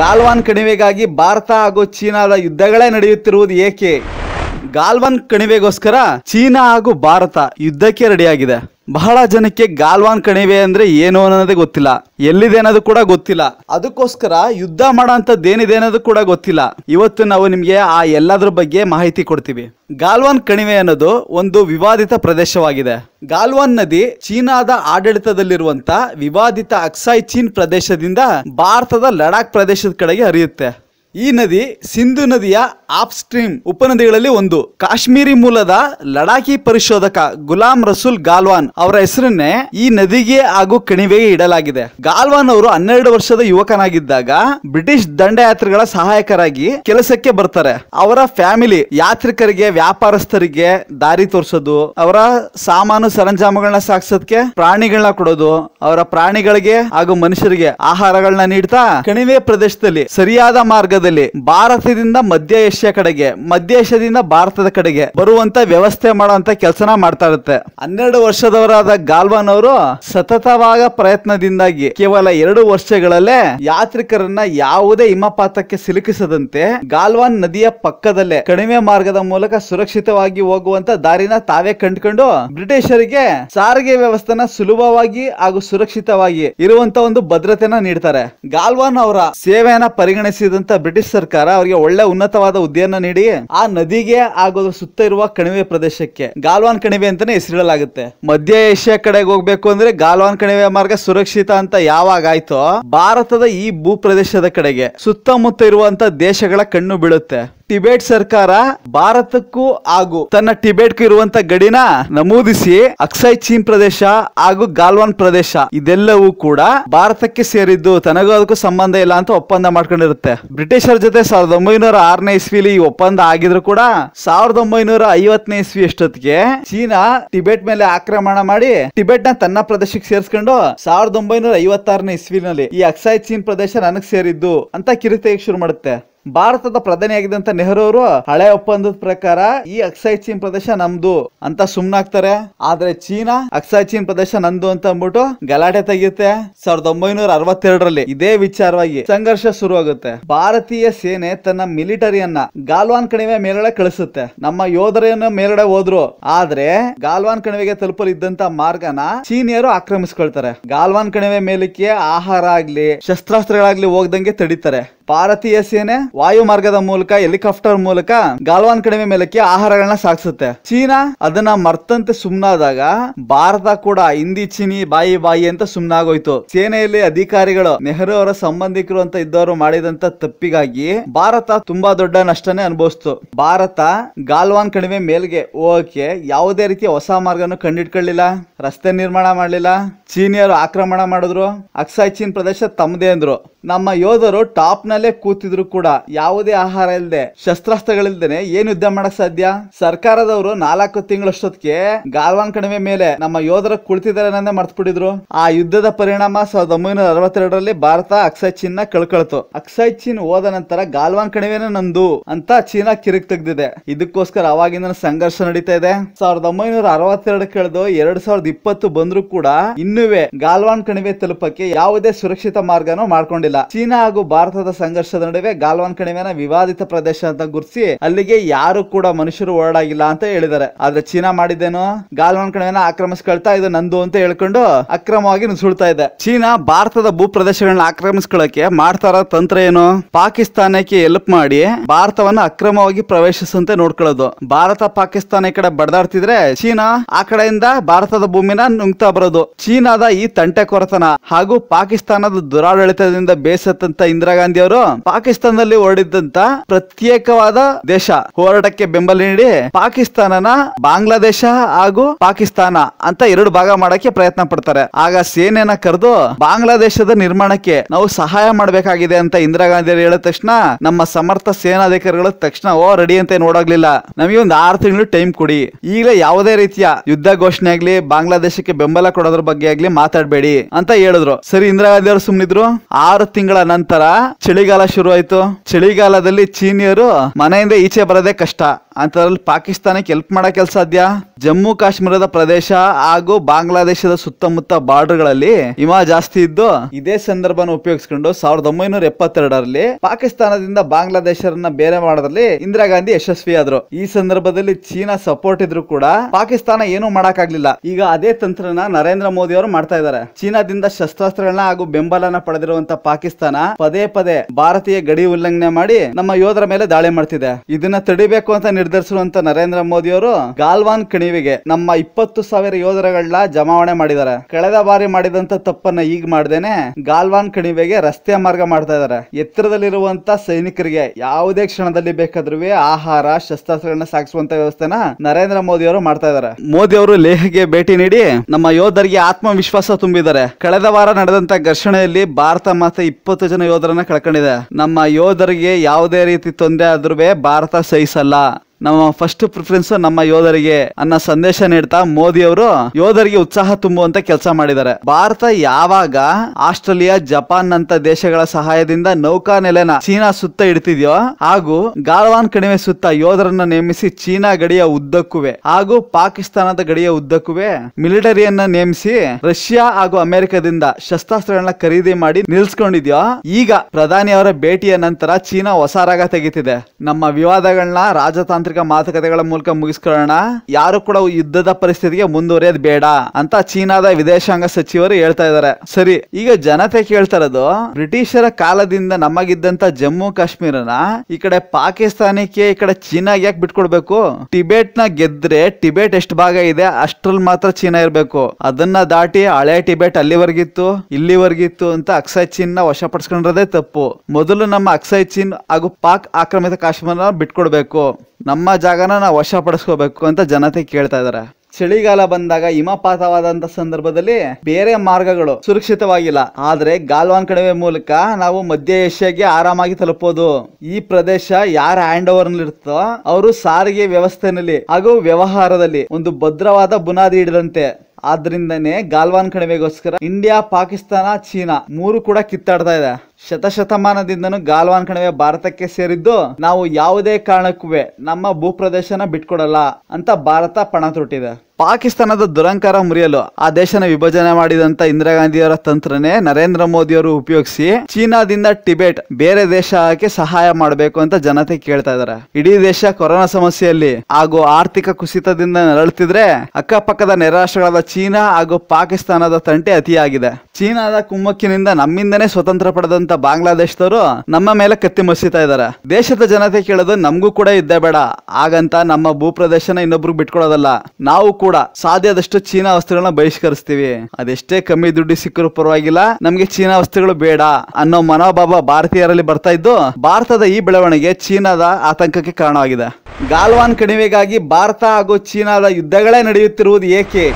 ಗಾಲ್ವಾನ್ ಕಣಿವೆಗಾಗಿ ಭಾರತ ಹಾಗೂ ಚೀನಾದ ಯುದ್ಧಗಳೇ ನಡೆಯುತ್ತಿರುವುದು ಏಕೆ ಗಾಲ್ವಾನ್ ಕಣಿವೆಗೋಸ್ಕರ ಚೀನಾ ಹಾಗೂ ಭಾರತ ಯುದ್ಧಕ್ಕೆ ರೆಡಿಯಾಗಿದೆ ಬಹಳ ಜನಕ್ಕೆ ಗಾಲ್ವಾನ್ ಕಣಿವೆ ಅಂದ್ರೆ ಏನು ಅನ್ನೋದೇ ಗೊತ್ತಿಲ್ಲ ಎಲ್ಲಿದೆ ಅನ್ನೋದು ಕೂಡ ಗೊತ್ತಿಲ್ಲ ಅದಕ್ಕೋಸ್ಕರ ಯುದ್ಧ ಮಾಡೋ ಏನಿದೆ ಅನ್ನೋದು ಕೂಡ ಗೊತ್ತಿಲ್ಲ ಇವತ್ತು ನಾವು ನಿಮಗೆ ಆ ಎಲ್ಲದ್ರ ಬಗ್ಗೆ ಮಾಹಿತಿ ಕೊಡ್ತೀವಿ ಗಾಲ್ವಾನ್ ಕಣಿವೆ ಅನ್ನೋದು ಒಂದು ವಿವಾದಿತ ಪ್ರದೇಶವಾಗಿದೆ ಗಾಲ್ವಾನ್ ನದಿ ಚೀನಾದ ಆಡಳಿತದಲ್ಲಿರುವಂತ ವಿವಾದಿತ ಅಕ್ಸಾಯ್ ಚೀನ್ ಪ್ರದೇಶದಿಂದ ಭಾರತದ ಲಡಾಖ್ ಪ್ರದೇಶದ ಕಡೆಗೆ ಹರಿಯುತ್ತೆ ಈ ನದಿ ಸಿಂಧು ನದಿಯ ಆಪ್ ಸ್ಟ್ರೀಮ್ ಉಪನದಿಗಳಲ್ಲಿ ಒಂದು ಕಾಶ್ಮೀರಿ ಮೂಲದ ಲಡಾಖಿ ಪರಿಶೋಧಕ ಗುಲಾಮ್ ರಸೂಲ್ ಗಾಲ್ವಾನ್ ಅವರ ಹೆಸರನ್ನೇ ಈ ನದಿಗೆ ಹಾಗೂ ಕಣಿವೆಗೆ ಇಡಲಾಗಿದೆ ಗಾಲ್ವಾನ್ ಅವರು ಹನ್ನೆರಡು ವರ್ಷದ ಯುವಕನಾಗಿದ್ದಾಗ ಬ್ರಿಟಿಷ್ ದಂಡಯಾತ್ರಿಗಳ ಸಹಾಯಕರಾಗಿ ಕೆಲಸಕ್ಕೆ ಬರ್ತಾರೆ ಅವರ ಫ್ಯಾಮಿಲಿ ಯಾತ್ರಿಕರಿಗೆ ವ್ಯಾಪಾರಸ್ಥರಿಗೆ ದಾರಿ ತೋರಿಸೋದು ಅವರ ಸಾಮಾನು ಸರಂಜಾಮಗಳನ್ನ ಸಾಕ್ಸೋದಕ್ಕೆ ಪ್ರಾಣಿಗಳನ್ನ ಕೊಡೋದು ಅವರ ಪ್ರಾಣಿಗಳಿಗೆ ಹಾಗೂ ಮನುಷ್ಯರಿಗೆ ಆಹಾರಗಳನ್ನ ನೀಡ್ತಾ ಕಣಿವೆ ಪ್ರದೇಶದಲ್ಲಿ ಸರಿಯಾದ ಮಾರ್ಗದ ಭಾರತದಿಂದ ಮಧ್ಯ ಏಷ್ಯಾ ಕಡೆಗೆ ಮಧ್ಯ ಏಷ್ಯಾದಿಂದ ಭಾರತದ ಕಡೆಗೆ ಬರುವಂತ ವ್ಯವಸ್ಥೆ ಮಾಡುವಂತ ಕೆಲಸನ ಮಾಡ್ತಾ ಇರುತ್ತೆ ಹನ್ನೆರಡು ವರ್ಷದವರಾದ ಗಾಲ್ವಾನ್ ಅವರು ಸತತವಾದ ಪ್ರಯತ್ನದಿಂದಾಗಿ ಕೇವಲ ಎರಡು ವರ್ಷಗಳಲ್ಲೇ ಯಾತ್ರಿಕರನ್ನ ಯಾವುದೇ ಹಿಮಪಾತಕ್ಕೆ ಸಿಲುಕಿಸದಂತೆ ಗಾಲ್ವಾನ್ ನದಿಯ ಪಕ್ಕದಲ್ಲೇ ಕಡಿಮೆ ಮಾರ್ಗದ ಮೂಲಕ ಸುರಕ್ಷಿತವಾಗಿ ಹೋಗುವಂತ ದಾರಿನ ತಾವೇ ಕಂಡುಕೊಂಡು ಬ್ರಿಟಿಷರಿಗೆ ಸಾರಿಗೆ ವ್ಯವಸ್ಥೆನ ಸುಲಭವಾಗಿ ಹಾಗೂ ಸುರಕ್ಷಿತವಾಗಿ ಇರುವಂತ ಒಂದು ಭದ್ರತೆನ ನೀಡ್ತಾರೆ ಗಾಲ್ವಾನ್ ಅವರ ಸೇವೆಯನ್ನ ಪರಿಗಣಿಸಿದಂತ ಬ್ರಿಟಿಷ್ ಸರ್ಕಾರ ಅವರಿಗೆ ಒಳ್ಳೆ ಉನ್ನತವಾದ ಹುದ್ದೆಯನ್ನ ನೀಡಿ ಆ ನದಿಗೆ ಆಗೋದು ಸುತ್ತ ಇರುವ ಕಣಿವೆ ಪ್ರದೇಶಕ್ಕೆ ಗಾಲ್ವಾನ್ ಕಣಿವೆ ಅಂತಾನೆ ಹೆಸರಿಡಲಾಗುತ್ತೆ ಮಧ್ಯ ಏಷ್ಯಾ ಕಡೆಗೆ ಹೋಗ್ಬೇಕು ಅಂದ್ರೆ ಗಾಲ್ವಾನ್ ಕಣಿವೆ ಮಾರ್ಗ ಸುರಕ್ಷಿತ ಅಂತ ಯಾವಾಗ ಆಯ್ತೋ ಭಾರತದ ಈ ಭೂ ಪ್ರದೇಶದ ಕಡೆಗೆ ಸುತ್ತಮುತ್ತ ಇರುವಂತ ದೇಶಗಳ ಕಣ್ಣು ಬೀಳುತ್ತೆ ಟಿಬೆಟ್ ಸರ್ಕಾರ ಭಾರತಕ್ಕೂ ಹಾಗೂ ತನ್ನ ಟಿಬೆಟ್ ಇರುವಂತ ಗಡಿನ ನಮೂದಿಸಿ ಅಕ್ಸೈ ಚೀನ್ ಪ್ರದೇಶ ಹಾಗೂ ಗಾಲ್ವಾನ್ ಪ್ರದೇಶ ಇದೆಲ್ಲವೂ ಕೂಡ ಭಾರತಕ್ಕೆ ಸೇರಿದ್ದು ತನಗೂ ಅದಕ್ಕೂ ಸಂಬಂಧ ಇಲ್ಲ ಅಂತ ಒಪ್ಪಂದ ಮಾಡ್ಕೊಂಡಿರುತ್ತೆ ಬ್ರಿಟಿಷರ ಜೊತೆ ಸಾವಿರದ ಒಂಬೈನೂರ ಆರನೇ ಇಸ್ವಿಲಿ ಈ ಒಪ್ಪಂದ ಆಗಿದ್ರು ಕೂಡ ಸಾವಿರದ ಒಂಬೈನೂರ ಐವತ್ತನೇ ಇಸ್ವಿ ಅಷ್ಟೊತ್ತಿಗೆ ಚೀನಾ ಟಿಬೆಟ್ ಮೇಲೆ ಆಕ್ರಮಣ ಮಾಡಿ ಟಿಬೆಟ್ ನ ತನ್ನ ಪ್ರದೇಶಕ್ಕೆ ಸೇರಿಸ್ಕೊಂಡು ಸಾವಿರದ ಒಂಬೈನೂರ ಐವತ್ತಾರನೇ ಇಸ್ವಿನಲ್ಲಿ ಈ ಅಕ್ಸಾಯ್ ಚೀನ್ ಪ್ರದೇಶ ನನಗ್ ಸೇರಿದ್ದು ಅಂತ ಕಿರುತೆಗೆ ಶುರು ಮಾಡುತ್ತೆ ಭಾರತದ ಪ್ರಧಾನಿಯಾಗಿದ್ದಂತ ನೆಹರು ಅವರು ಹಳೆ ಒಪ್ಪಂದದ ಪ್ರಕಾರ ಈ ಅಕ್ಸಾಯ್ ಚೀನ್ ಪ್ರದೇಶ ನಮ್ದು ಅಂತ ಸುಮ್ನಾಗ್ತಾರೆ ಆದ್ರೆ ಚೀನಾ ಅಕ್ಸಾಯ್ ಚೀನ್ ಪ್ರದೇಶ ನಂದು ಅಂತ ಅಂದ್ಬಿಟ್ಟು ಗಲಾಟೆ ತೆಗೆಯುತ್ತೆ ಸಾವಿರದ ಒಂಬೈನೂರ ಅರವತ್ತೆರಡರಲ್ಲಿ ಇದೇ ವಿಚಾರವಾಗಿ ಸಂಘರ್ಷ ಶುರುವಾಗುತ್ತೆ ಭಾರತೀಯ ಸೇನೆ ತನ್ನ ಮಿಲಿಟರಿಯನ್ನ ಗಾಲ್ವಾನ್ ಕಣಿವೆ ಮೇಲಡೆ ಕಳಿಸುತ್ತೆ ನಮ್ಮ ಯೋಧರೆಯನ್ನು ಮೇಲಡೆ ಹೋದ್ರು ಆದ್ರೆ ಗಾಲ್ವಾನ್ ಕಣಿವೆಗೆ ತಲುಪಲಿದ್ದಂತ ಮಾರ್ಗನ ಚೀನಿಯರು ಆಕ್ರಮಿಸ್ಕೊಳ್ತಾರೆ ಗಾಲ್ವಾನ್ ಕಣಿವೆ ಮೇಲಕ್ಕೆ ಆಹಾರ ಆಗ್ಲಿ ಶಸ್ತ್ರಾಸ್ತ್ರಗಳಾಗ್ಲಿ ಹೋಗ್ದಂಗೆ ತಡೀತಾರೆ ಭಾರತೀಯ ಸೇನೆ ವಾಯು ಮಾರ್ಗದ ಮೂಲಕ ಹೆಲಿಕಾಪ್ಟರ್ ಮೂಲಕ ಗಾಲ್ವಾನ್ ಕಡಿಮೆ ಮೇಲಕ್ಕೆ ಆಹಾರಗಳನ್ನ ಸಾಗಿಸುತ್ತೆ ಚೀನಾ ಅದನ್ನ ಮರ್ತಂತೆ ಸುಮ್ನಾದಾಗ ಭಾರತ ಕೂಡ ಹಿಂದಿ ಚೀನಿ ಬಾಯಿ ಬಾಯಿ ಅಂತ ಸುಮ್ನಾಗೋಯ್ತು ಸೇನೆಯಲ್ಲಿ ಅಧಿಕಾರಿಗಳು ನೆಹರು ಅವರ ಸಂಬಂಧಿಕರು ಅಂತ ಇದ್ದವರು ಮಾಡಿದಂತ ತಪ್ಪಿಗಾಗಿ ಭಾರತ ತುಂಬಾ ದೊಡ್ಡ ನಷ್ಟನೇ ಅನುಭವಿಸ್ತು ಭಾರತ ಗಾಲ್ವಾನ್ ಕಡಿಮೆ ಮೇಲ್ಗೆ ಹೋಗಕ್ಕೆ ಯಾವುದೇ ರೀತಿಯ ಹೊಸ ಮಾರ್ಗನೂ ಕಂಡಿಟ್ಕೊಳ್ಳಿಲ್ಲ ರಸ್ತೆ ನಿರ್ಮಾಣ ಮಾಡಲಿಲ್ಲ ಚೀನಿಯರು ಆಕ್ರಮಣ ಮಾಡಿದ್ರು ಅಕ್ಸಾಯ್ ಚೀನ್ ಪ್ರದೇಶ ತಮ್ಮದೇ ಅಂದ್ರು ನಮ್ಮ ಯೋಧರು ಟಾಪ್ ನಲ್ಲೇ ಕೂತಿದ್ರು ಕೂಡ ಯಾವುದೇ ಆಹಾರ ಇಲ್ಲದೆ ಶಸ್ತ್ರಾಸ್ತ್ರಗಳಿಲ್ದೇನೆ ಏನ್ ಯುದ್ಧ ಮಾಡಕ್ ಸಾಧ್ಯ ಸರ್ಕಾರದವರು ನಾಲ್ಕು ತಿಂಗಳಷ್ಟೊತ್ತಿಗೆ ಗಾಲ್ವಾನ್ ಕಣಿವೆ ಮೇಲೆ ನಮ್ಮ ಯೋಧರ ಕುಳಿತಿದ್ದಾರೆ ಬಿಡಿದ್ರು ಆ ಯುದ್ಧದ ಪರಿಣಾಮ ಸಾವಿರದ ಒಂಬೈನೂರ ಅರವತ್ತೆರಡರಲ್ಲಿ ಭಾರತ ಅಕ್ಸೈ ಚಿನ್ನ ಕಳ್ಕೊಳ್ತು ಅಕ್ಸೈ ಚೀನ್ ಹೋದ ನಂತರ ಗಾಲ್ವಾನ್ ಕಣಿವೆನೇ ನಂದು ಅಂತ ಚೀನಾ ಕಿರಿಕ್ ತೆಗ್ದಿದೆ ಇದಕ್ಕೋಸ್ಕರ ಅವಾಗಿಂದ ಸಂಘರ್ಷ ನಡೀತಾ ಇದೆ ಸಾವಿರದ ಒಂಬೈನೂರ ಅರವತ್ತೆರಡು ಕಳೆದು ಎರಡ್ ಸಾವಿರದ ಇಪ್ಪತ್ತು ಬಂದ್ರು ಕೂಡ ಇನ್ನುವೇ ಗಾಲ್ವಾನ್ ಕಣಿವೆ ತಲುಪಕ್ಕೆ ಯಾವುದೇ ಸುರಕ್ಷಿತ ಮಾರ್ಗನೂ ಮಾಡ್ಕೊಂಡಿಲ್ಲ ಚೀನಾ ಹಾಗೂ ಭಾರತದ ಸಂಘರ್ಷದ ನಡುವೆ ಗಾಲ್ವಾನ್ ಕಣಿವೆನ ವಿವಾದಿತ ಪ್ರದೇಶ ಅಂತ ಗುರುತಿಸಿ ಅಲ್ಲಿಗೆ ಯಾರು ಕೂಡ ಮನುಷ್ಯರು ಓಡಾಗಿಲ್ಲ ಅಂತ ಹೇಳಿದ್ದಾರೆ ಆದ್ರೆ ಚೀನಾ ಮಾಡಿದ್ದೇನು ಗಾಲ್ವಾನ್ ಕಣಿವೆನ ಆಕ್ರಮಿಸ್ಕೊಳ್ತಾ ಇದು ನಂದು ಅಂತ ಹೇಳ್ಕೊಂಡು ಅಕ್ರಮವಾಗಿ ನುಸುಳ್ತಾ ಇದೆ ಚೀನಾ ಭಾರತದ ಭೂ ಪ್ರದೇಶಗಳನ್ನ ಆಕ್ರಮಿಸ್ಕೊಳ್ಳಕ್ಕೆ ಮಾಡ್ತಾರ ತಂತ್ರ ಏನು ಪಾಕಿಸ್ತಾನಕ್ಕೆ ಹೆಲ್ಪ್ ಮಾಡಿ ಭಾರತವನ್ನು ಅಕ್ರಮವಾಗಿ ಪ್ರವೇಶಿಸುವಂತೆ ನೋಡ್ಕೊಳ್ಳೋದು ಭಾರತ ಪಾಕಿಸ್ತಾನ ಈ ಕಡೆ ಬಡದಾಡ್ತಿದ್ರೆ ಚೀನಾ ಆ ಕಡೆಯಿಂದ ಭಾರತದ ಭೂಮಿನ ನುಂಗ್ತಾ ಬರೋದು ಚೀನಾದ ಈ ತಂಟೆ ಕೊರತನ ಹಾಗೂ ಪಾಕಿಸ್ತಾನದ ದುರಾಡಳಿತದಿಂದ ಬೇಸತ್ತಂತ ಇಂದಿರಾ ಗಾಂಧಿ ಅವರು ಪಾಕಿಸ್ತಾನದಲ್ಲಿ ಹೊರಡಿದ್ದಂತ ಪ್ರತ್ಯೇಕವಾದ ದೇಶ ಹೋರಾಟಕ್ಕೆ ಬೆಂಬಲ ನೀಡಿ ಪಾಕಿಸ್ತಾನನ ಬಾಂಗ್ಲಾದೇಶ ಹಾಗೂ ಪಾಕಿಸ್ತಾನ ಅಂತ ಎರಡು ಭಾಗ ಮಾಡಕ್ಕೆ ಪ್ರಯತ್ನ ಪಡ್ತಾರೆ ಆಗ ಸೇನೆನ ಕರೆದು ಬಾಂಗ್ಲಾದೇಶದ ನಿರ್ಮಾಣಕ್ಕೆ ನಾವು ಸಹಾಯ ಮಾಡಬೇಕಾಗಿದೆ ಅಂತ ಇಂದಿರಾ ಗಾಂಧಿ ಹೇಳಿದ ತಕ್ಷಣ ನಮ್ಮ ಸಮರ್ಥ ಸೇನಾಧಿಕಾರಿಗಳು ತಕ್ಷಣ ಓ ರೆಡಿ ಅಂತ ನೋಡಾಗ್ಲಿಲ್ಲ ನಮಗೆ ಒಂದು ಆರು ತಿಂಗಳು ಟೈಮ್ ಕೊಡಿ ಈಗಲೇ ಯಾವುದೇ ರೀತಿಯ ಯುದ್ಧ ಘೋಷಣೆ ಆಗ್ಲಿ ಬಾಂಗ್ಲಾದೇಶಕ್ಕೆ ಬೆಂಬಲ ಕೊಡೋದ್ರ ಬಗ್ಗೆ ಆಗ್ಲಿ ಮಾತಾಡಬೇಡಿ ಅಂತ ಹೇಳಿದ್ರು ಸರಿ ಇಂದಿರಾ ಗಾಂಧಿ ಅವರು ಸುಮ್ಮನಿದ್ರು ಆರು ತಿಂಗಳ ನಂತರ ಚಳಿಗಾಲ ಶುರುವಾಯಿತು ಚಳಿಗಾಲದಲ್ಲಿ ಚೀನಿಯರು ಮನೆಯಿಂದ ಈಚೆ ಬರೋದೇ ಕಷ್ಟ ಅಂತದ್ರಲ್ಲಿ ಪಾಕಿಸ್ತಾನಕ್ಕೆ ಹೆಲ್ಪ್ ಕೆಲಸ ಸಾಧ್ಯ ಜಮ್ಮು ಕಾಶ್ಮೀರದ ಪ್ರದೇಶ ಹಾಗೂ ಬಾಂಗ್ಲಾದೇಶದ ಸುತ್ತಮುತ್ತ ಬಾರ್ಡರ್ಗಳಲ್ಲಿ ಹಿಮ ಜಾಸ್ತಿ ಇದ್ದು ಇದೇ ಸಂದರ್ಭನ ಉಪಯೋಗಿಸಿಕೊಂಡು ಸಾವಿರದ ಒಂಬೈನೂರ ಎಪ್ಪತ್ತೆರಡರಲ್ಲಿ ಪಾಕಿಸ್ತಾನದಿಂದ ಬಾಂಗ್ಲಾದೇಶರನ್ನ ಬೇರೆ ಮಾಡೋದ್ರಲ್ಲಿ ಇಂದಿರಾ ಗಾಂಧಿ ಯಶಸ್ವಿ ಆದ್ರು ಈ ಸಂದರ್ಭದಲ್ಲಿ ಚೀನಾ ಸಪೋರ್ಟ್ ಇದ್ರು ಕೂಡ ಪಾಕಿಸ್ತಾನ ಏನು ಮಾಡಕ್ಕಾಗ್ಲಿಲ್ಲ ಈಗ ಅದೇ ತಂತ್ರನ ನರೇಂದ್ರ ಮೋದಿ ಅವರು ಮಾಡ್ತಾ ಇದ್ದಾರೆ ಚೀನಾದಿಂದ ಶಸ್ತ್ರಾಸ್ತ್ರಗಳನ್ನ ಹಾಗೂ ಬೆಂಬಲನ ಪಡೆದಿರುವಂತ ಪಾಕಿಸ್ತಾನ ಪದೇ ಪದೇ ಭಾರತೀಯ ಗಡಿ ಉಲ್ಲಂಘನೆ ಮಾಡಿ ನಮ್ಮ ಯೋಧರ ಮೇಲೆ ದಾಳಿ ಮಾಡ್ತಿದೆ ಇದನ್ನ ತಡಿಬೇಕು ಅಂತ ನಿರ್ಧರಿಸಿರುವಂತ ನರೇಂದ್ರ ಮೋದಿ ಅವರು ಗಾಲ್ವಾನ್ ಕಣಿವೆಗೆ ನಮ್ಮ ಇಪ್ಪತ್ತು ಸಾವಿರ ಯೋಧರಗಳನ್ನ ಜಮಾವಣೆ ಮಾಡಿದ್ದಾರೆ ಕಳೆದ ಬಾರಿ ಮಾಡಿದಂತ ತಪ್ಪನ್ನ ಈಗ ಮಾಡ್ದೇನೆ ಗಾಲ್ವಾನ್ ಕಣಿವೆಗೆ ರಸ್ತೆ ಮಾರ್ಗ ಮಾಡ್ತಾ ಇದ್ದಾರೆ ಎತ್ತರದಲ್ಲಿರುವಂತ ಸೈನಿಕರಿಗೆ ಯಾವುದೇ ಕ್ಷಣದಲ್ಲಿ ಬೇಕಾದ್ರೂ ಆಹಾರ ಶಸ್ತ್ರಾಸ್ತ್ರಗಳನ್ನ ಸಾಗಿಸುವಂತ ವ್ಯವಸ್ಥೆನ ನರೇಂದ್ರ ಮೋದಿ ಅವರು ಮಾಡ್ತಾ ಇದ್ದಾರೆ ಮೋದಿ ಅವರು ಲೇಹ್ಗೆ ಭೇಟಿ ನೀಡಿ ನಮ್ಮ ಯೋಧರಿಗೆ ಆತ್ಮವಿಶ್ವಾಸ ತುಂಬಿದ್ದಾರೆ ಕಳೆದ ವಾರ ನಡೆದಂತ ಘರ್ಷಣೆಯಲ್ಲಿ ಭಾರತ ಮಾತೆ ಇಪ್ಪತ್ತು ಜನ ಯೋಧರನ್ನ ಕಳ್ಕೊಂಡಿದೆ ನಮ್ಮ ಯೋಧರಿಗೆ ಯಾವುದೇ ರೀತಿ ತೊಂದರೆ ಆದ್ರೂ ಭಾರತ ಸಹಿಸಲ್ಲ ನಮ್ಮ ಫಸ್ಟ್ ಪ್ರಿಫರೆನ್ಸ್ ನಮ್ಮ ಯೋಧರಿಗೆ ಅನ್ನೋ ಸಂದೇಶ ನೀಡ್ತಾ ಮೋದಿ ಅವರು ಯೋಧರಿಗೆ ಉತ್ಸಾಹ ತುಂಬುವಂತ ಕೆಲಸ ಮಾಡಿದ್ದಾರೆ ಭಾರತ ಯಾವಾಗ ಆಸ್ಟ್ರೇಲಿಯಾ ಜಪಾನ್ ಅಂತ ದೇಶಗಳ ಸಹಾಯದಿಂದ ನೌಕಾ ನೆಲೆನ ಚೀನಾ ಸುತ್ತ ಇಡ್ತಿದ್ಯೋ ಹಾಗೂ ಗಾಲ್ವಾನ್ ಕಣಿವೆ ಸುತ್ತ ಯೋಧರನ್ನ ನೇಮಿಸಿ ಚೀನಾ ಗಡಿಯ ಉದ್ದಕ್ಕೂ ಹಾಗೂ ಪಾಕಿಸ್ತಾನದ ಗಡಿಯ ಉದ್ದಕ್ಕೂ ಮಿಲಿಟರಿಯನ್ನ ನೇಮಿಸಿ ರಷ್ಯಾ ಹಾಗೂ ಅಮೆರಿಕದಿಂದ ಶಸ್ತ್ರಾಸ್ತ್ರಗಳನ್ನ ಖರೀದಿ ಮಾಡಿ ನಿಲ್ಸ್ಕೊಂಡಿದ್ಯೋ ಈಗ ಪ್ರಧಾನಿ ಅವರ ಭೇಟಿಯ ನಂತರ ಚೀನಾ ಹೊಸ ರಾಗ ತೆಗಿತಿದೆ ನಮ್ಮ ವಿವಾದಗಳನ್ನ ರಾಜತಾಂತ್ರಿಕ ಮಾತುಕತೆಗಳ ಮೂಲಕ ಮುಗಿಸ್ಕೊಳ್ಳೋಣ ಯಾರು ಕೂಡ ಯುದ್ಧದ ಪರಿಸ್ಥಿತಿಗೆ ಮುಂದುವರಿಯೋದು ಬೇಡ ಅಂತ ಚೀನಾದ ವಿದೇಶಾಂಗ ಸಚಿವರು ಹೇಳ್ತಾ ಇದ್ದಾರೆ ಸರಿ ಈಗ ಜನತೆ ಕೇಳ್ತಾ ಇರೋದು ಬ್ರಿಟಿಷರ ಕಾಲದಿಂದ ನಮಗಿದ್ದಂತ ಜಮ್ಮು ಕಾಶ್ಮೀರನ ಈ ಕಡೆ ಪಾಕಿಸ್ತಾನಕ್ಕೆ ಈ ಕಡೆ ಚೀನಾ ಯಾಕೆ ಬಿಟ್ಕೊಡ್ಬೇಕು ಟಿಬೆಟ್ ನ ಗೆದ್ರೆ ಟಿಬೆಟ್ ಎಷ್ಟು ಭಾಗ ಇದೆ ಅಷ್ಟ್ರಲ್ ಮಾತ್ರ ಚೀನಾ ಇರಬೇಕು ಅದನ್ನ ದಾಟಿ ಹಳೆ ಟಿಬೆಟ್ ಅಲ್ಲಿವರೆಗಿತ್ತು ಇಲ್ಲಿವರೆಗಿತ್ತು ಅಂತ ಅಕ್ಸೈ ಚೀನ್ ನ ವಶಪಡಿಸ್ಕೊಂಡ್ರದೇ ತಪ್ಪು ಮೊದಲು ನಮ್ಮ ಅಕ್ಸೈ ಚೀನ್ ಹಾಗೂ ಪಾಕ್ ಆಕ್ರಮಿತ ಕಾಶ್ಮೀರ ಬಿಟ್ಕೊಡ್ಬೇಕು ನಮ್ಮ ಜಾಗನ ನಾವು ವಶಪಡಿಸ್ಕೋಬೇಕು ಅಂತ ಜನತೆ ಕೇಳ್ತಾ ಇದಾರೆ ಚಳಿಗಾಲ ಬಂದಾಗ ಹಿಮಪಾತವಾದಂತ ಸಂದರ್ಭದಲ್ಲಿ ಬೇರೆ ಮಾರ್ಗಗಳು ಸುರಕ್ಷಿತವಾಗಿಲ್ಲ ಆದ್ರೆ ಗಾಲ್ವಾನ್ ಕಡಿಮೆ ಮೂಲಕ ನಾವು ಮಧ್ಯ ಏಷ್ಯಾಗೆ ಆರಾಮಾಗಿ ತಲುಪೋದು ಈ ಪ್ರದೇಶ ಯಾರ ಹ್ಯಾಂಡ್ ಓವರ್ ಇರುತ್ತೋ ಅವರು ಸಾರಿಗೆ ವ್ಯವಸ್ಥೆನಲ್ಲಿ ಹಾಗೂ ವ್ಯವಹಾರದಲ್ಲಿ ಒಂದು ಭದ್ರವಾದ ಬುನಾದಿ ಹಿಡಿದಂತೆ ಆದ್ರಿಂದನೇ ಗಾಲ್ವಾನ್ ಕಣಿವೆಗೋಸ್ಕರ ಇಂಡಿಯಾ ಪಾಕಿಸ್ತಾನ ಚೀನಾ ಮೂರು ಕೂಡ ಕಿತ್ತಾಡ್ತಾ ಇದೆ ಶತಶತಮಾನದಿಂದನು ಗಾಲ್ವಾನ್ ಕಣಿವೆ ಭಾರತಕ್ಕೆ ಸೇರಿದ್ದು ನಾವು ಯಾವುದೇ ಕಾರಣಕ್ಕೂ ನಮ್ಮ ಭೂಪ್ರದೇಶನ ಬಿಟ್ಕೊಡಲ್ಲ ಅಂತ ಭಾರತ ಪಣ ತೊಟ್ಟಿದೆ ಪಾಕಿಸ್ತಾನದ ದುರಂಕಾರ ಮುರಿಯಲು ಆ ದೇಶನ ವಿಭಜನೆ ಮಾಡಿದಂತ ಇಂದಿರಾ ಗಾಂಧಿಯವರ ತಂತ್ರನೇ ನರೇಂದ್ರ ಮೋದಿಯವರು ಉಪಯೋಗಿಸಿ ಚೀನಾದಿಂದ ಟಿಬೆಟ್ ಬೇರೆ ದೇಶಕ್ಕೆ ಸಹಾಯ ಮಾಡಬೇಕು ಅಂತ ಜನತೆ ಕೇಳ್ತಾ ಇದ್ದಾರೆ ಇಡೀ ದೇಶ ಕೊರೋನಾ ಸಮಸ್ಯೆಯಲ್ಲಿ ಹಾಗೂ ಆರ್ಥಿಕ ಕುಸಿತದಿಂದ ನರಳುತ್ತಿದ್ರೆ ಅಕ್ಕಪಕ್ಕದ ನೆರರಾಷ್ಟ್ರಗಳಾದ ಚೀನಾ ಹಾಗೂ ಪಾಕಿಸ್ತಾನದ ತಂಟೆ ಅತಿಯಾಗಿದೆ ಚೀನಾದ ಕುಮ್ಮಕ್ಕಿನಿಂದ ನಮ್ಮಿಂದನೇ ಸ್ವತಂತ್ರ ಪಡೆದಂತ ಬಾಂಗ್ಲಾದೇಶದವರು ನಮ್ಮ ಮೇಲೆ ಕತ್ತಿ ಮಸಿತಾ ಇದ್ದಾರೆ ದೇಶದ ಜನತೆ ಕೇಳೋದು ನಮಗೂ ಕೂಡ ಇದ್ದೇ ಬೇಡ ಹಾಗಂತ ನಮ್ಮ ಭೂಪ್ರದೇಶನ ಇನ್ನೊಬ್ರಿಗೆ ಬಿಟ್ಕೊಳೋದಲ್ಲ ನಾವು ಕೂಡ ಸಾಧ್ಯದಷ್ಟು ಚೀನಾ ವಸ್ತುಗಳನ್ನ ಬಹಿಷ್ಕರಿಸ್ತೀವಿ ಅದೆಷ್ಟೇ ಕಮ್ಮಿ ದುಡ್ಡು ಸಿಕ್ಕರೂ ಪರವಾಗಿಲ್ಲ ನಮ್ಗೆ ಚೀನಾ ವಸ್ತುಗಳು ಬೇಡ ಅನ್ನೋ ಮನೋಭಾವ ಭಾರತೀಯರಲ್ಲಿ ಬರ್ತಾ ಇದ್ದು ಭಾರತದ ಈ ಬೆಳವಣಿಗೆ ಚೀನಾದ ಆತಂಕಕ್ಕೆ ಕಾರಣವಾಗಿದೆ ಗಾಲ್ವಾನ್ ಕಣಿವೆಗಾಗಿ ಭಾರತ ಹಾಗೂ ಚೀನಾದ ಯುದ್ಧಗಳೇ ನಡೆಯುತ್ತಿರುವುದು ಏಕೆ